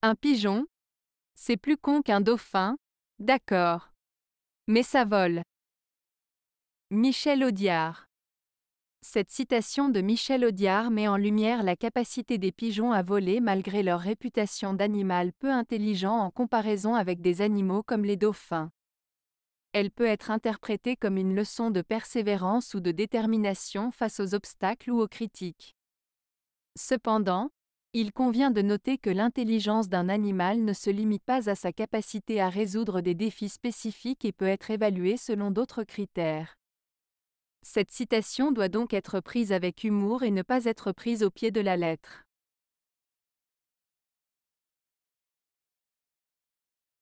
Un pigeon C'est plus con qu'un dauphin D'accord. Mais ça vole. Michel Audiard Cette citation de Michel Audiard met en lumière la capacité des pigeons à voler malgré leur réputation d'animal peu intelligent en comparaison avec des animaux comme les dauphins. Elle peut être interprétée comme une leçon de persévérance ou de détermination face aux obstacles ou aux critiques. Cependant, il convient de noter que l'intelligence d'un animal ne se limite pas à sa capacité à résoudre des défis spécifiques et peut être évaluée selon d'autres critères. Cette citation doit donc être prise avec humour et ne pas être prise au pied de la lettre.